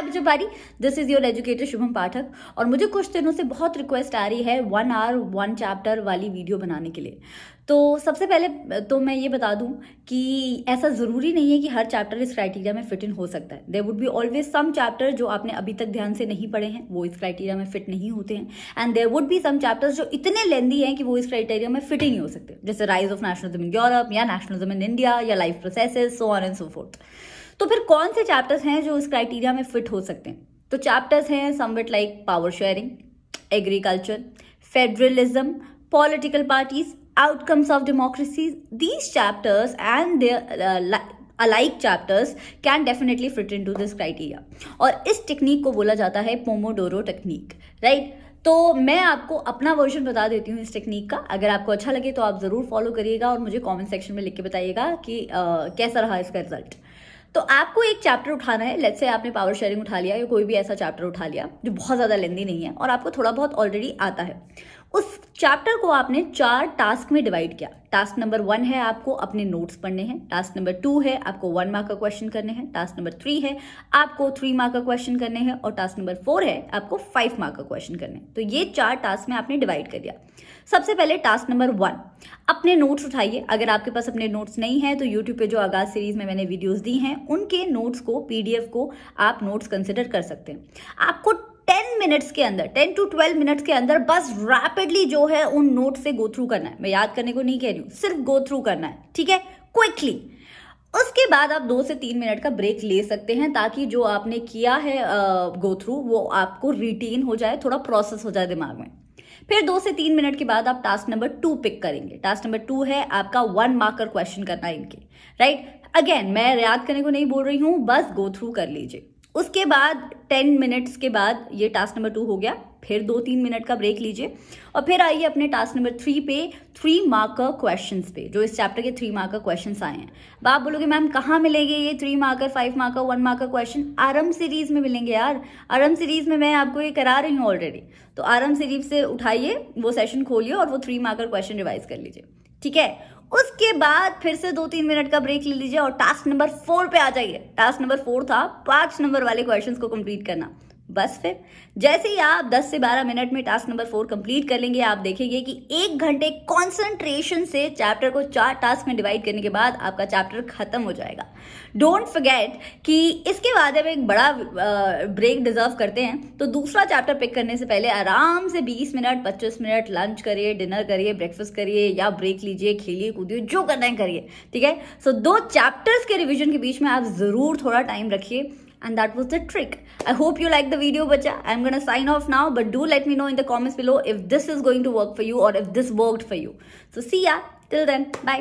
हाय बिजुबारी this is your educator Shubham Pathak और मुझे कुछ दिनों से बहुत रिक्वेस्ट आ रही है वन आवर वन चैप्टर वाली वीडियो बनाने के लिए तो सबसे पहले तो मैं ये बता दूं कि ऐसा ज़रूरी नहीं है कि हर चैप्टर इस क्राइटेरिया में फिट इन हो सकता है there would be always some chapter जो आपने अभी तक ध्यान से नहीं पढ़े हैं वो इस क्राइटेरिया में फिट नहीं होते हैं and there would be some chapters जो इतने लेंदी हैं कि वो इस क्राइटेरिया में फिट ही नहीं हो सकते जैसे rise of nationalism in Europe या नेशनलिज्म इन इंडिया या life process so on and so forth तो फिर कौन से चैप्टर्स हैं जो इस क्राइटेरिया में फिट हो सकते हैं तो चैप्टर्स हैं with like power sharing agriculture federalism political parties outcomes of democracy these chapters and the alike chapters can definitely fit into this criteria और इस टेक्निक को बोला जाता है पोमोडोरो टेक्निक राइट तो मैं आपको अपना वर्जन बता देती हूँ इस टेक्निक का अगर आपको अच्छा लगे तो आप ज़रूर फॉलो करिएगा और मुझे कमेंट सेक्शन में लिख के बताइएगा कि आ, uh, कैसा रहा इसका रिजल्ट तो आपको एक चैप्टर उठाना है लेट से आपने पावर शेयरिंग उठा लिया या कोई भी ऐसा चैप्टर उठा लिया जो बहुत ज़्यादा लेंदी नहीं है और आपको थोड़ा बहुत ऑलरेडी आता है उस चैप्टर को आपने चार टास्क में डिवाइड किया टास्क नंबर वन है आपको अपने नोट्स पढ़ने हैं टास्क नंबर टू है आपको वन मार्क का क्वेश्चन करने हैं टास्क नंबर थ्री है आपको थ्री मार्क का क्वेश्चन करने हैं और टास्क नंबर फोर है आपको फाइव मार्क का क्वेश्चन करने हैं तो ये चार टास्क में आपने डिवाइड कर दिया सबसे पहले टास्क नंबर वन अपने नोट्स उठाइए अगर आपके पास अपने नोट्स नहीं है तो यूट्यूब पे जो आगाज सीरीज में मैंने वीडियोज दी हैं उनके नोट्स को पीडीएफ को आप नोट्स कंसिडर कर सकते हैं आपको मिनट्स के अंदर टेन टू ट्वेल्व मिनट्स के अंदर बस रैपिडली जो है उन नोट से गो थ्रू करना है मैं याद करने को नहीं कह रही हूं सिर्फ गो थ्रू करना है ठीक है क्विकली उसके बाद आप दो से तीन मिनट का ब्रेक ले सकते हैं ताकि जो आपने किया है गो थ्रू वो आपको रिटेन हो जाए थोड़ा प्रोसेस हो जाए दिमाग में फिर दो से तीन मिनट के बाद आप टास्क नंबर टू पिक करेंगे टास्क नंबर टू है आपका वन मार्कर क्वेश्चन करना इनके राइट अगेन मैं याद करने को नहीं बोल रही हूं बस गो थ्रू कर लीजिए उसके बाद टेन मिनट्स के बाद ये टास्क नंबर टू हो गया फिर दो तीन मिनट का ब्रेक लीजिए और फिर आइए अपने टास्क नंबर थ्री पे थ्री मार्क क्वेश्चंस क्वेश्चन पे जो इस चैप्टर के थ्री मार्क क्वेश्चंस क्वेश्चन आए हैं अब आप बोलोगे मैम कहाँ मिलेंगे ये three marker five marker one marker question आरम सीरीज में मिलेंगे यार आरम सीरीज में मैं आपको ये करा रही हूँ ऑलरेडी तो आरम सीरीज से उठाइए वो सेशन खोलिए और वो थ्री मार्कर क्वेश्चन रिवाइज कर लीजिए ठीक है उसके बाद फिर से दो तीन मिनट का ब्रेक ले लीजिए और टास्क नंबर फोर पे आ जाइए टास्क नंबर फोर था पांच नंबर वाले क्वेश्चंस को कंप्लीट करना बस फिर जैसे ही आप 10 से 12 मिनट में टास्क नंबर फोर कंप्लीट कर लेंगे आप देखेंगे कि एक घंटे कंसंट्रेशन से चैप्टर को चार टास्क में डिवाइड करने के बाद आपका चैप्टर खत्म हो जाएगा डोंट फर्गेट कि इसके बाद अब एक बड़ा ब्रेक डिजर्व करते हैं तो दूसरा चैप्टर पिक करने से पहले आराम से 20 मिनट 25 मिनट लंच करिए डिनर करिए ब्रेकफास्ट करिए या ब्रेक लीजिए खेलिए कूदिए जो करना है करिए ठीक है सो दो चैप्टर्स के रिविजन के बीच में आप ज़रूर थोड़ा टाइम रखिए and that was the trick i hope you like the video bacha i'm gonna sign off now but do let me know in the comments below if this is going to work for you or if this worked for you so see ya till then bye